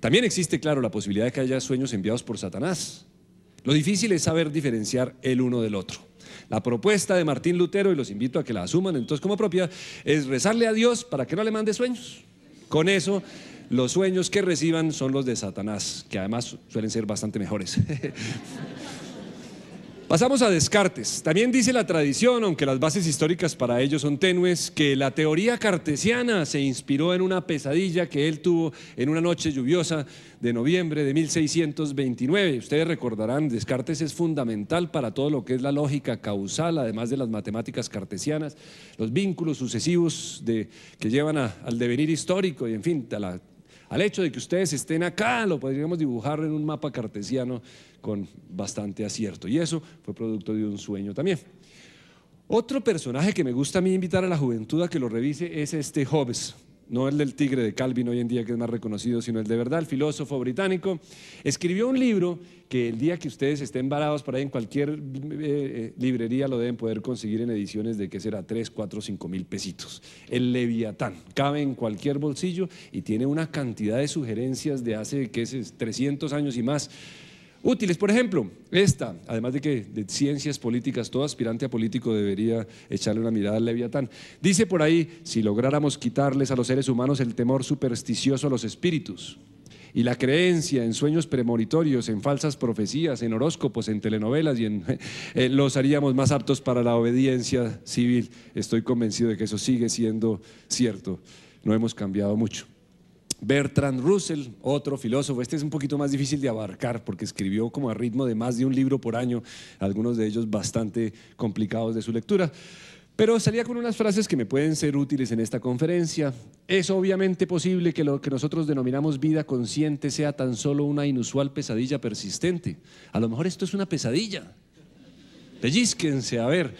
También existe, claro, la posibilidad de que haya sueños enviados por Satanás. Lo difícil es saber diferenciar el uno del otro. La propuesta de Martín Lutero, y los invito a que la asuman entonces como propia, es rezarle a Dios para que no le mande sueños. Con eso, los sueños que reciban son los de Satanás, que además suelen ser bastante mejores. Pasamos a Descartes. También dice la tradición, aunque las bases históricas para ello son tenues, que la teoría cartesiana se inspiró en una pesadilla que él tuvo en una noche lluviosa de noviembre de 1629. Ustedes recordarán, Descartes es fundamental para todo lo que es la lógica causal, además de las matemáticas cartesianas, los vínculos sucesivos que llevan al devenir histórico y, en fin, al hecho de que ustedes estén acá, lo podríamos dibujar en un mapa cartesiano con bastante acierto. Y eso fue producto de un sueño también. Otro personaje que me gusta a mí invitar a la juventud a que lo revise es este Hobbes, no el del tigre de Calvin hoy en día que es más reconocido, sino el de verdad, el filósofo británico, escribió un libro que el día que ustedes estén varados por ahí en cualquier eh, eh, librería lo deben poder conseguir en ediciones de que será 3, 4, 5 mil pesitos. El Leviatán, cabe en cualquier bolsillo y tiene una cantidad de sugerencias de hace que es 300 años y más útiles. Por ejemplo, esta, además de que de ciencias políticas, todo aspirante a político debería echarle una mirada al Leviatán. Dice por ahí, si lográramos quitarles a los seres humanos el temor supersticioso a los espíritus y la creencia en sueños premonitorios, en falsas profecías, en horóscopos, en telenovelas y en, eh, los haríamos más aptos para la obediencia civil. Estoy convencido de que eso sigue siendo cierto. No hemos cambiado mucho. Bertrand Russell, otro filósofo, este es un poquito más difícil de abarcar porque escribió como a ritmo de más de un libro por año, algunos de ellos bastante complicados de su lectura. Pero salía con unas frases que me pueden ser útiles en esta conferencia. Es obviamente posible que lo que nosotros denominamos vida consciente sea tan solo una inusual pesadilla persistente. A lo mejor esto es una pesadilla. Pellizquense, a ver.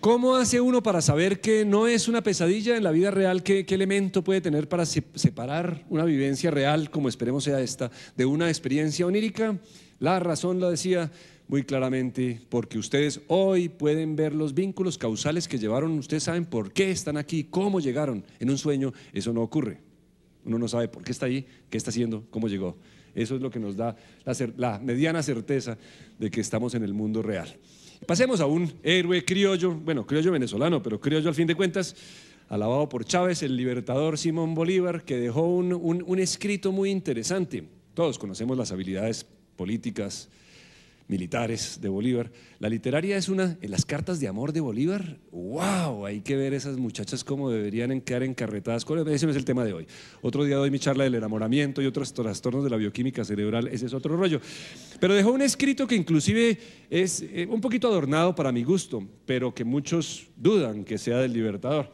¿Cómo hace uno para saber que no es una pesadilla en la vida real? ¿Qué, elemento puede tener para separar una vivencia real, como esperemos sea esta, de una experiencia onírica? La razón la decía muy claramente, porque ustedes hoy pueden ver los vínculos causales que llevaron, ustedes saben por qué están aquí, cómo llegaron. En un sueño eso no ocurre. Uno no sabe por qué está ahí, qué está haciendo, cómo llegó. Eso es lo que nos da la mediana certeza de que estamos en el mundo real. Pasemos a un héroe criollo, bueno, criollo venezolano, pero criollo al fin de cuentas, alabado por Chávez, el libertador Simón Bolívar, que dejó un, escrito muy interesante. Todos conocemos las habilidades políticas, militares de Bolívar. La literaria es una, en las cartas de amor de Bolívar, wow, hay que ver esas muchachas como deberían quedar encarretadas. Ese no es el tema de hoy. Otro día doy mi charla del enamoramiento y otros trastornos de la bioquímica cerebral, ese es otro rollo. Pero dejó un escrito que inclusive es eh, un poquito adornado para mi gusto, pero que muchos dudan que sea del Libertador.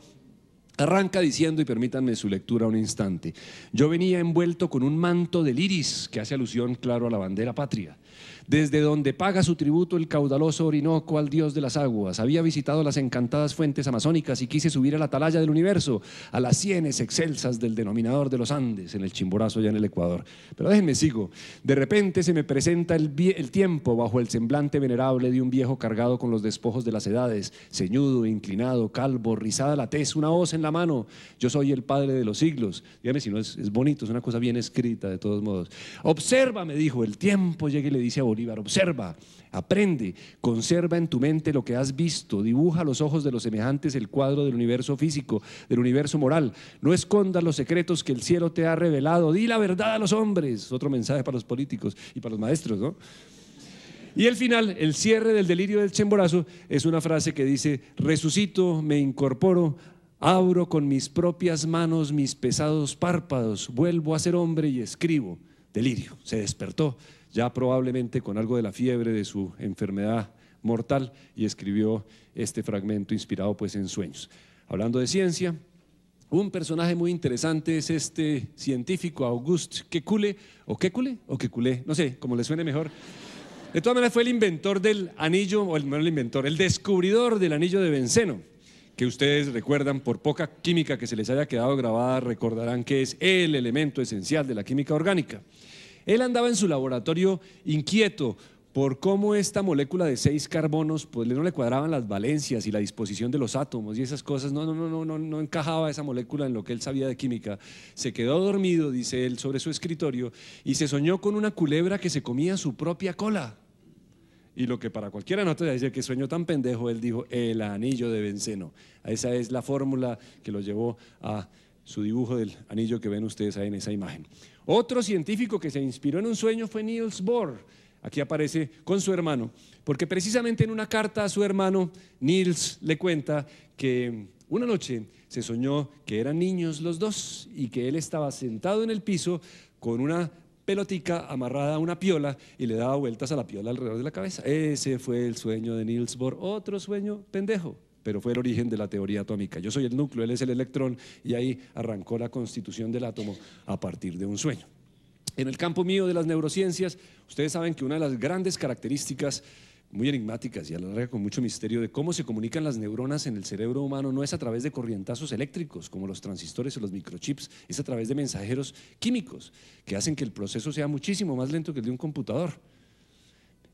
Arranca diciendo, y permítanme su lectura un instante, yo venía envuelto con un manto del iris que hace alusión, claro, a la bandera patria desde donde paga su tributo el caudaloso Orinoco al dios de las aguas. Había visitado las encantadas fuentes amazónicas y quise subir a la atalaya del universo, a las sienes excelsas del denominador de los Andes, en el Chimborazo, ya en el Ecuador. Pero déjenme sigo. De repente se me presenta el, tiempo bajo el semblante venerable de un viejo cargado con los despojos de las edades, ceñudo, inclinado, calvo, rizada la tez, una hoz en la mano. Yo soy el padre de los siglos. Dígame si no es, bonito, es una cosa bien escrita de todos modos. Observa, me dijo, el tiempo llega y le dice Bolívar, observa, aprende, conserva en tu mente lo que has visto, dibuja a los ojos de los semejantes el cuadro del universo físico, del universo moral, no escondas los secretos que el cielo te ha revelado, di la verdad a los hombres, otro mensaje para los políticos y para los maestros, ¿no? Y el final, el cierre del delirio del chemborazo, es una frase que dice, resucito, me incorporo, abro con mis propias manos mis pesados párpados, vuelvo a ser hombre y escribo. Delirio, se despertó, ya probablemente con algo de la fiebre de su enfermedad mortal, y escribió este fragmento inspirado pues en sueños. Hablando de ciencia, un personaje muy interesante es este científico Auguste Kekule, o Kekule, o Kekule, no sé, como le suene mejor. De todas maneras fue el inventor del anillo, o el, no el inventor, el descubridor del anillo de benceno, que ustedes recuerdan por poca química que se les haya quedado grabada, recordarán que es el elemento esencial de la química orgánica. Él andaba en su laboratorio inquieto por cómo esta molécula de seis carbonos, pues no le cuadraban las valencias y la disposición de los átomos y esas cosas, no, no, no, no, no, no encajaba esa molécula en lo que él sabía de química. Se quedó dormido, dice él, sobre su escritorio y se soñó con una culebra que se comía su propia cola. Y lo que para cualquiera no te decir que sueño tan pendejo, él dijo, el anillo de benceno. Esa es la fórmula que lo llevó a su dibujo del anillo que ven ustedes ahí en esa imagen. Otro científico que se inspiró en un sueño fue Niels Bohr. Aquí aparece con su hermano, porque precisamente en una carta a su hermano, Niels le cuenta que una noche se soñó que eran niños los dos y que él estaba sentado en el piso con una pelotica amarrada a una piola y le daba vueltas a la piola alrededor de la cabeza. Ese fue el sueño de Niels Bohr, otro sueño pendejo pero fue el origen de la teoría atómica. Yo soy el núcleo, él es el electrón y ahí arrancó la constitución del átomo a partir de un sueño. En el campo mío de las neurociencias, ustedes saben que una de las grandes características muy enigmáticas y a la larga con mucho misterio de cómo se comunican las neuronas en el cerebro humano no es a través de corrientazos eléctricos como los transistores o los microchips, es a través de mensajeros químicos que hacen que el proceso sea muchísimo más lento que el de un computador.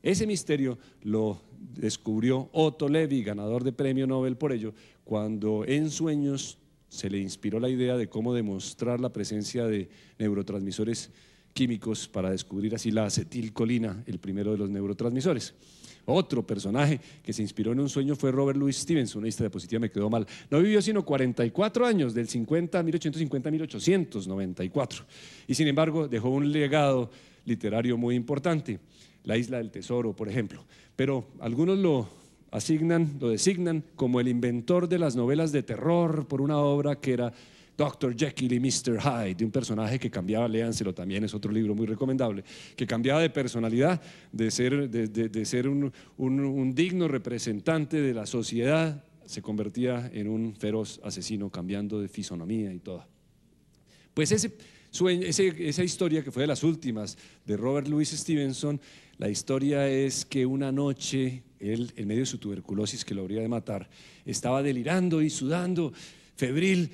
Ese misterio lo descubrió Otto Levy, ganador de premio Nobel por ello, cuando en sueños se le inspiró la idea de cómo demostrar la presencia de neurotransmisores químicos para descubrir así la acetilcolina, el primero de los neurotransmisores. Otro personaje que se inspiró en un sueño fue Robert Louis Stevenson, de diapositiva me quedó mal. No vivió sino 44 años, del 50 a 1850 1894, y sin embargo dejó un legado literario muy importante la isla del tesoro, por ejemplo. Pero algunos lo asignan, lo designan como el inventor de las novelas de terror por una obra que era Dr. Jekyll y Mr. Hyde, de un personaje que cambiaba, léanselo también, es otro libro muy recomendable, que cambiaba de personalidad, de ser, de, ser un, digno representante de la sociedad, se convertía en un feroz asesino, cambiando de fisonomía y todo. Pues ese, esa historia que fue de las últimas de Robert Louis Stevenson la historia es que una noche, él, en medio de su tuberculosis que lo habría de matar, estaba delirando y sudando, febril.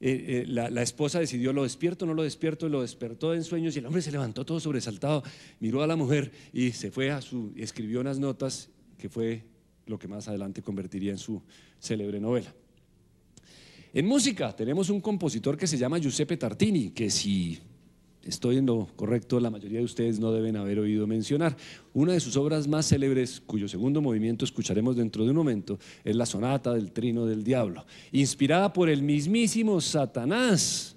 Eh, eh, la, esposa decidió, lo despierto, no lo despierto, lo despertó en sueños y el hombre se levantó todo sobresaltado, miró a la mujer y se fue a su, escribió unas notas que fue lo que más adelante convertiría en su célebre novela. En música tenemos un compositor que se llama Giuseppe Tartini, que si estoy en lo correcto, la mayoría de ustedes no deben haber oído mencionar. Una de sus obras más célebres, cuyo segundo movimiento escucharemos dentro de un momento, es la Sonata del Trino del Diablo, inspirada por el mismísimo Satanás.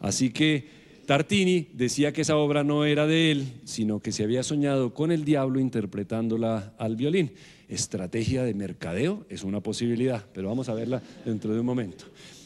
Así que Tartini decía que esa obra no era de él, sino que se había soñado con el diablo interpretándola al violín. Estrategia de mercadeo es una posibilidad, pero vamos a verla dentro de un momento.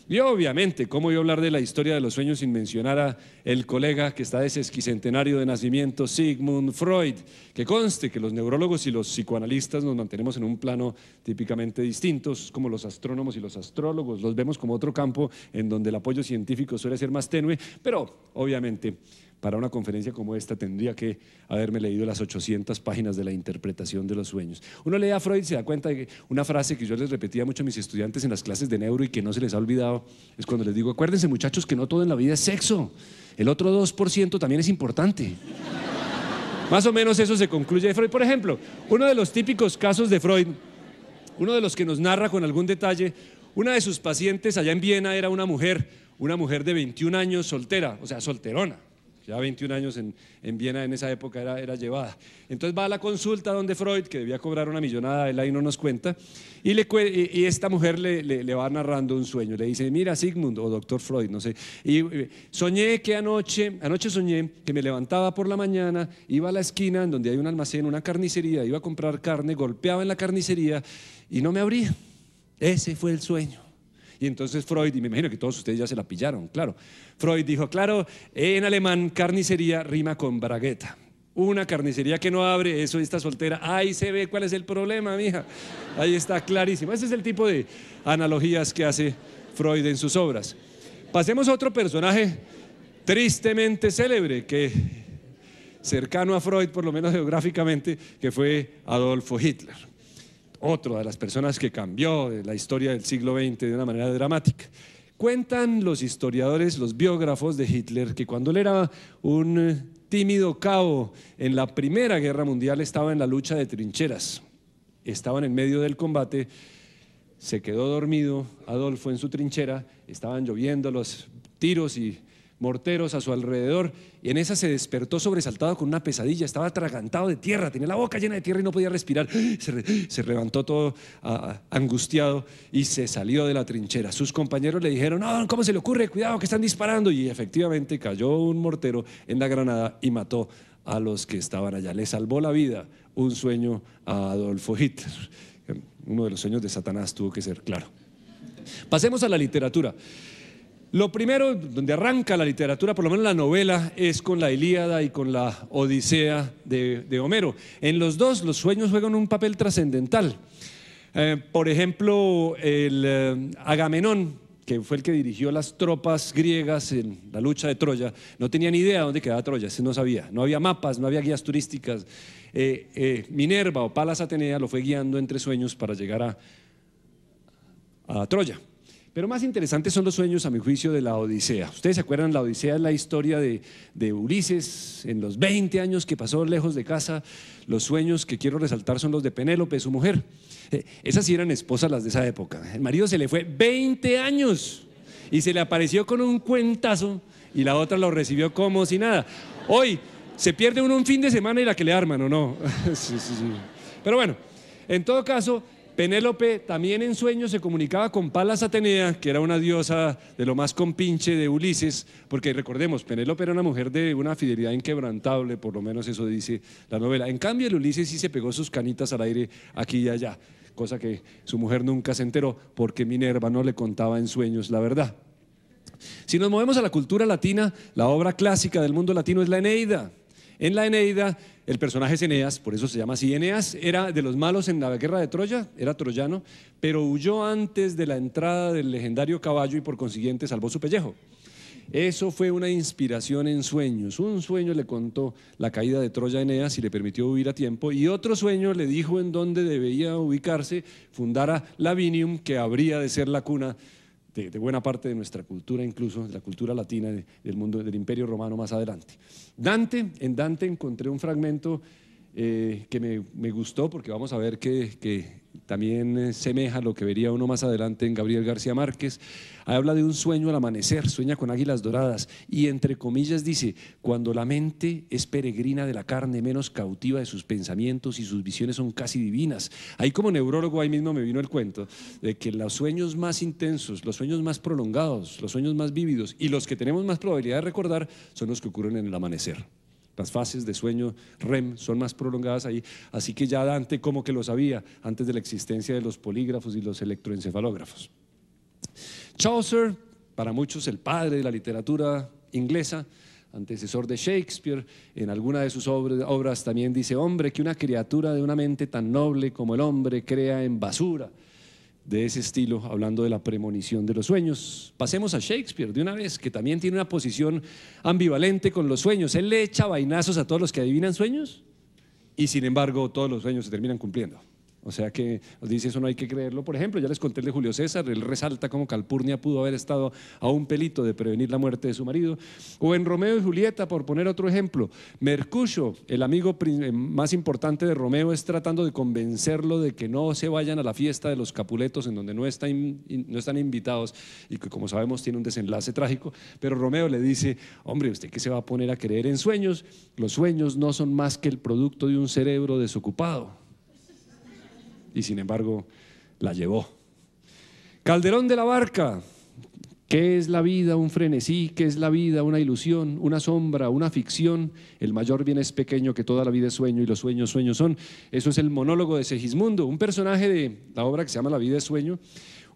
Y obviamente, ¿cómo voy a hablar de la historia de los sueños sin mencionar a el colega que está de ese esquicentenario de nacimiento, Sigmund Freud? Que conste que los neurólogos y los psicoanalistas nos mantenemos en un plano típicamente distinto, como los astrónomos y los astrólogos, los vemos como otro campo en donde el apoyo científico suele ser más tenue, pero obviamente para una conferencia como esta tendría que haberme leído las 800 páginas de la interpretación de los sueños. Uno lee a Freud y se da cuenta de que una frase que yo les repetía mucho a mis estudiantes en las clases de neuro y que no se les ha olvidado es cuando les digo, acuérdense muchachos que no todo en la vida es sexo, el otro 2% también es importante. Más o menos eso se concluye de Freud. Por ejemplo, uno de los típicos casos de Freud, uno de los que nos narra con algún detalle, una de sus pacientes allá en Viena era una mujer, una mujer de 21 años soltera, o sea, solterona, ya 21 años en, Viena en esa época era, era, llevada. Entonces va a la consulta donde Freud, que debía cobrar una millonada, él ahí no nos cuenta, y, le, y esta mujer le, le, va narrando un sueño, le dice, mira Sigmund o doctor Freud, no sé, y soñé que anoche, anoche soñé que me levantaba por la mañana, iba a la esquina en donde hay un almacén, una carnicería, iba a comprar carne, golpeaba en la carnicería y no me abría. Ese fue el sueño. Y entonces Freud, y me imagino que todos ustedes ya se la pillaron, claro. Freud dijo, claro, en alemán carnicería rima con bragueta. Una carnicería que no abre, eso está soltera. Ahí se ve cuál es el problema, mija. Ahí está clarísimo. Ese es el tipo de analogías que hace Freud en sus obras. Pasemos a otro personaje tristemente célebre, que cercano a Freud, por lo menos geográficamente, que fue Adolfo Hitler otro de las personas que cambió la historia del siglo XX de una manera dramática. Cuentan los historiadores, los biógrafos de Hitler, que cuando él era un tímido cabo en la Primera Guerra Mundial estaba en la lucha de trincheras, estaban en medio del combate, se quedó dormido Adolfo en su trinchera, estaban lloviendo los tiros y morteros a su alrededor, y en esa se despertó sobresaltado con una pesadilla, estaba atragantado de tierra, tenía la boca llena de tierra y no podía respirar, se, levantó todo angustiado y se salió de la trinchera. Sus compañeros le dijeron, no, ¿cómo se le ocurre? Cuidado que están disparando, y efectivamente cayó un mortero en la granada y mató a los que estaban allá. Le salvó la vida un sueño a Adolfo Hitler. Uno de los sueños de Satanás tuvo que ser claro. Pasemos a la literatura. Lo primero, donde arranca la literatura, por lo menos la novela, es con la Ilíada y con la Odisea de, Homero. En los dos, los sueños juegan un papel trascendental. Eh, por ejemplo, el eh, Agamenón, que fue el que dirigió las tropas griegas en la lucha de Troya, no tenía ni idea de dónde quedaba Troya, ese no sabía. No había mapas, no había guías turísticas. Eh, Minerva o Palas Atenea lo fue guiando entre sueños para llegar a Troya. Pero más interesantes son los sueños, a mi juicio, de la Odisea. Ustedes se acuerdan, la Odisea es la historia de, de, Ulises en los 20 años que pasó lejos de casa. Los sueños que quiero resaltar son los de Penélope, su mujer. Eh, esas sí eran esposas las de esa época. El marido se le fue 20 años y se le apareció con un cuentazo y la otra lo recibió como si nada. Hoy se pierde uno un fin de semana y la que le arman, ¿o no? Pero bueno, en todo caso, Penélope también en sueños se comunicaba con Palas Atenea, que era una diosa de lo más compinche de Ulises, porque recordemos, Penélope era una mujer de una fidelidad inquebrantable, por lo menos eso dice la novela. En cambio, el Ulises sí se pegó sus canitas al aire aquí y allá, cosa que su mujer nunca se enteró porque Minerva no le contaba en sueños la verdad. Si nos movemos a la cultura latina, la obra clásica del mundo latino es la Eneida en la Eneida, el personaje es Eneas, por eso se llama así. Eneas era de los malos en la guerra de Troya, era troyano, pero huyó antes de la entrada del legendario caballo y por consiguiente salvó su pellejo. Eso fue una inspiración en sueños. Un sueño le contó la caída de Troya a Eneas y le permitió huir a tiempo, y otro sueño le dijo en dónde debía ubicarse, fundara Lavinium, que habría de ser la cuna de, buena parte de nuestra cultura, incluso de la cultura latina del mundo del Imperio Romano más adelante. Dante, en Dante encontré un fragmento eh, que me, gustó porque vamos a ver que, que también eh, semeja lo que vería uno más adelante en Gabriel García Márquez. Habla de un sueño al amanecer, sueña con águilas doradas y entre comillas dice, cuando la mente es peregrina de la carne, menos cautiva de sus pensamientos y sus visiones son casi divinas. Ahí como neurólogo, ahí mismo me vino el cuento de que los sueños más intensos, los sueños más prolongados, los sueños más vívidos y los que tenemos más probabilidad de recordar son los que ocurren en el amanecer. Las fases de sueño REM son más prolongadas ahí, así que ya Dante como que lo sabía antes de la existencia de los polígrafos y los electroencefalógrafos. Chaucer, para muchos el padre de la literatura inglesa, antecesor de Shakespeare, en alguna de sus obras también dice, hombre, que una criatura de una mente tan noble como el hombre crea en basura de ese estilo, hablando de la premonición de los sueños. Pasemos a Shakespeare de una vez, que también tiene una posición ambivalente con los sueños. Él le echa vainazos a todos los que adivinan sueños y sin embargo todos los sueños se terminan cumpliendo. O sea que dice eso no hay que creerlo. Por ejemplo, ya les conté el de Julio César, él resalta cómo Calpurnia pudo haber estado a un pelito de prevenir la muerte de su marido. O en Romeo y Julieta, por poner otro ejemplo, Mercucio, el amigo eh, más importante de Romeo, es tratando de convencerlo de que no se vayan a la fiesta de los Capuletos en donde no, no están invitados y que como sabemos tiene un desenlace trágico. Pero Romeo le dice, hombre, ¿usted qué se va a poner a creer en sueños? Los sueños no son más que el producto de un cerebro desocupado y sin embargo la llevó. Calderón de la Barca, ¿Qué es la vida? Un frenesí, ¿qué es la vida? Una ilusión, una sombra, una ficción. El mayor bien es pequeño, que toda la vida es sueño y los sueños sueños son. Eso es el monólogo de Segismundo, un personaje de la obra que se llama La vida es sueño,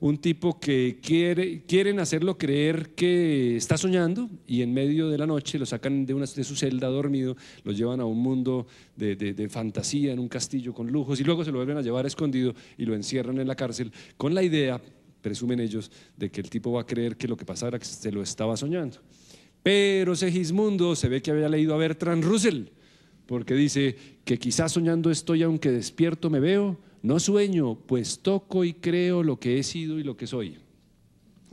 un tipo que quiere, quieren hacerlo creer que está soñando y en medio de la noche lo sacan de, su celda dormido, lo llevan a un mundo de, fantasía, en un castillo con lujos y luego se lo vuelven a llevar escondido y lo encierran en la cárcel con la idea, presumen ellos, de que el tipo va a creer que lo que pasara se lo estaba soñando. Pero Segismundo se ve que había leído a Bertrand Russell, porque dice que quizás soñando estoy aunque despierto me veo, no sueño, pues toco y creo lo que he sido y lo que soy.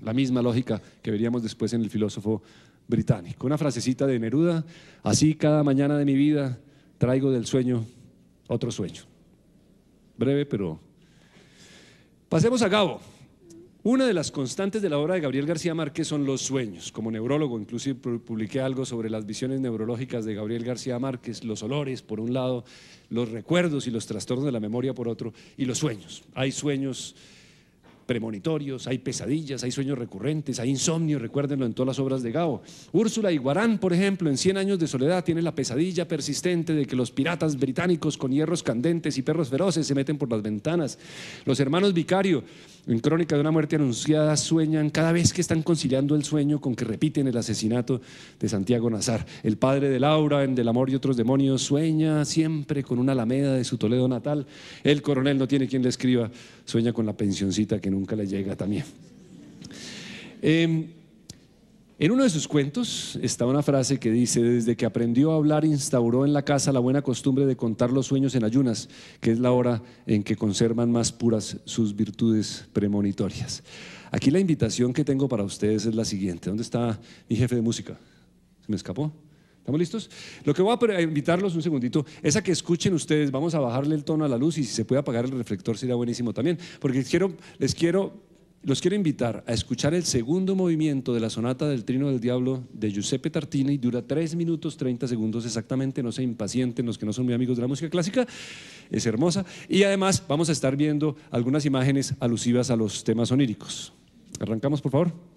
La misma lógica que veríamos después en el filósofo británico. Una frasecita de Neruda, así cada mañana de mi vida traigo del sueño otro sueño. Breve, pero... Pasemos a Gabo. Una de las constantes de la obra de Gabriel García Márquez son los sueños. Como neurólogo, inclusive publiqué algo sobre las visiones neurológicas de Gabriel García Márquez, los olores por un lado, los recuerdos y los trastornos de la memoria por otro, y los sueños. Hay sueños premonitorios, hay pesadillas, hay sueños recurrentes, hay insomnio, recuérdenlo en todas las obras de Gao. Úrsula Iguarán, por ejemplo, en 100 años de soledad tiene la pesadilla persistente de que los piratas británicos con hierros candentes y perros feroces se meten por las ventanas. Los hermanos Vicario, en Crónica de una muerte anunciada, sueñan cada vez que están conciliando el sueño con que repiten el asesinato de Santiago Nazar. El padre de Laura, en Del amor y otros demonios, sueña siempre con una alameda de su Toledo natal. El coronel no tiene quien le escriba, sueña con la pensioncita que nunca le llega también. Em, en uno de sus cuentos está una frase que dice, desde que aprendió a hablar instauró en la casa la buena costumbre de contar los sueños en ayunas, que es la hora en que conservan más puras sus virtudes premonitorias. Aquí la invitación que tengo para ustedes es la siguiente. ¿Dónde está mi jefe de música? ¿Se me escapó? ¿Estamos listos? Lo que voy a invitarlos un segundito es a que escuchen ustedes, vamos a bajarle el tono a la luz y si se puede apagar el reflector sería buenísimo también, porque quiero, les quiero, los quiero invitar a escuchar el segundo movimiento de la sonata del Trino del Diablo de Giuseppe Tartini, dura 3 minutos 30 segundos exactamente, no se impacienten los que no son muy amigos de la música clásica, es hermosa, y además vamos a estar viendo algunas imágenes alusivas a los temas oníricos. Arrancamos, por favor.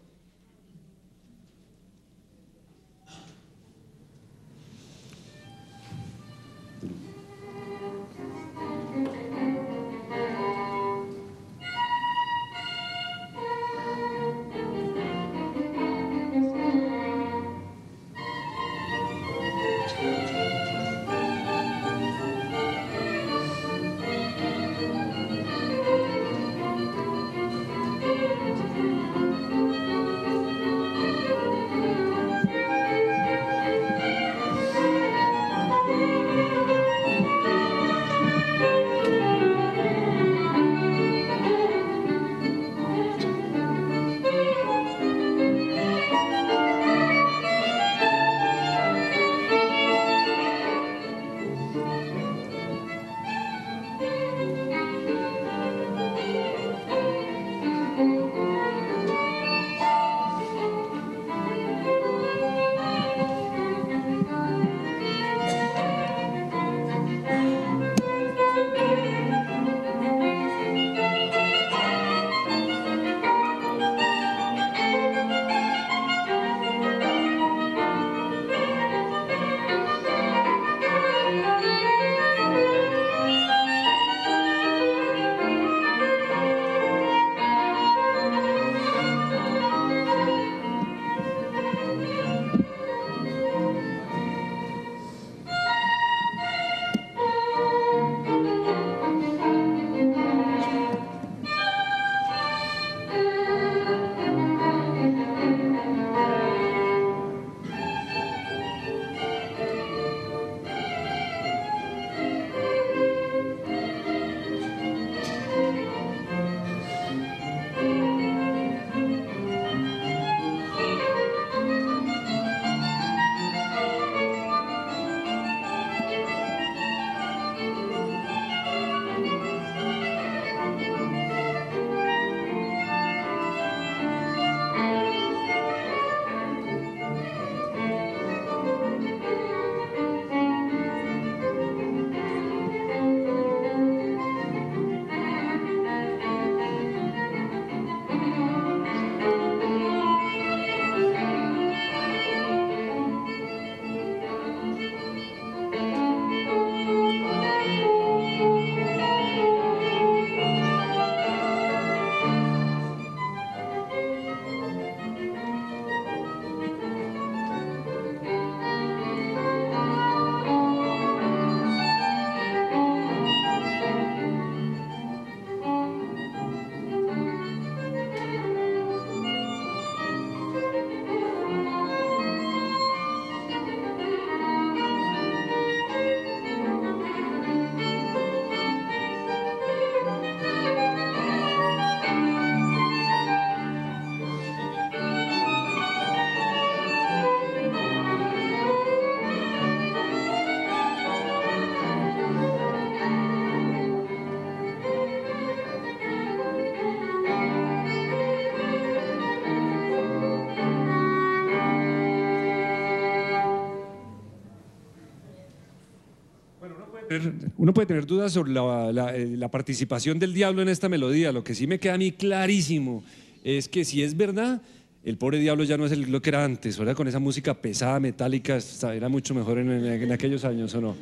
uno puede tener dudas sobre eh, la, participación del diablo en esta melodía. Lo que sí me queda a mí clarísimo es que si es verdad, el pobre diablo ya no es el, lo que era antes, ¿verdad? con esa música pesada, metálica, era mucho mejor en, aquellos años, ¿o no?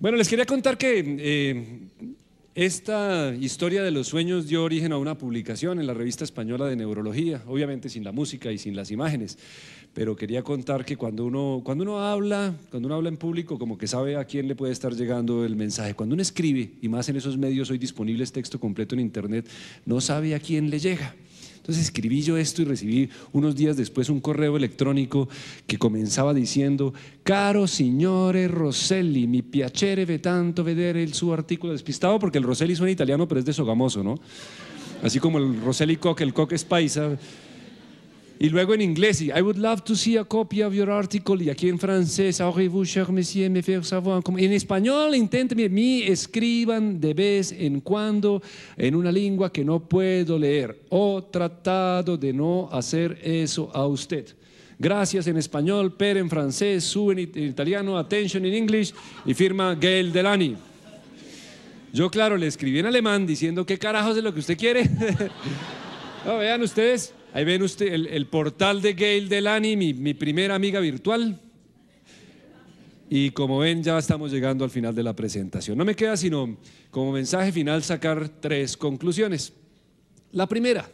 Bueno, les quería contar que eh, esta historia de los sueños dio origen a una publicación en la revista española de neurología, obviamente sin la música y sin las imágenes pero quería contar que cuando uno, cuando uno habla, cuando uno habla en público, como que sabe a quién le puede estar llegando el mensaje. Cuando uno escribe, y más en esos medios hoy disponibles texto completo en Internet, no sabe a quién le llega. Entonces escribí yo esto y recibí unos días después un correo electrónico que comenzaba diciendo, caro signore Rosselli, mi piacere ve tanto vedere el su artículo despistado, porque el Rosselli suena italiano, pero es de Sogamoso, ¿no? Así como el Rosselli coque, el coque es paisa. Y luego en inglés, I would love to see a copy of your article. Y aquí en francés, ah, vous cher monsieur, me savoir. En español, intenten me escriban de vez en cuando en una lengua que no puedo leer. O tratado de no hacer eso a usted. Gracias en español, pero en francés, su en, italiano, attention en in English y firma Gail Delany. Yo, claro, le escribí en alemán diciendo, ¿qué carajos es lo que usted quiere? no, vean ustedes. Ahí ven usted el, portal de Gail Delany, mi primera amiga virtual. Y como ven, ya estamos llegando al final de la presentación. No me queda sino como mensaje final sacar tres conclusiones. La primera,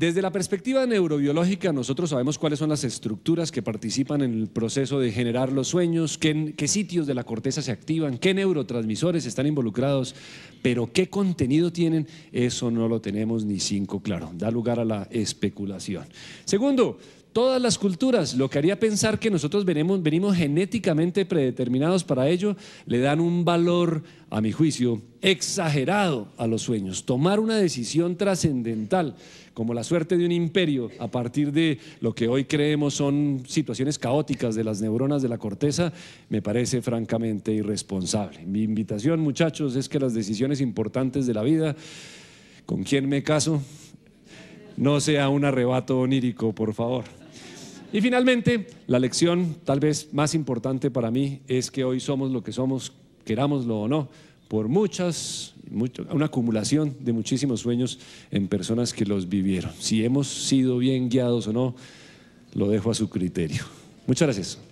desde la perspectiva neurobiológica, nosotros sabemos cuáles son las estructuras que participan en el proceso de generar los sueños, qué, sitios de la corteza se activan, qué neurotransmisores están involucrados, pero qué contenido tienen, eso no lo tenemos ni cinco claro. Da lugar a la especulación. Segundo, todas las culturas, lo que haría pensar que nosotros venimos, venimos genéticamente predeterminados para ello, le dan un valor, a mi juicio, exagerado a los sueños. Tomar una decisión trascendental, como la suerte de un imperio, a partir de lo que hoy creemos son situaciones caóticas de las neuronas de la corteza, me parece francamente irresponsable. Mi invitación, muchachos, es que las decisiones importantes de la vida, con quién me caso, no sea un arrebato onírico, por favor. Y finalmente, la lección tal vez más importante para mí es que hoy somos lo que somos, querámoslo o no, por muchas, mucho, una acumulación de muchísimos sueños en personas que los vivieron. Si hemos sido bien guiados o no, lo dejo a su criterio. Muchas gracias.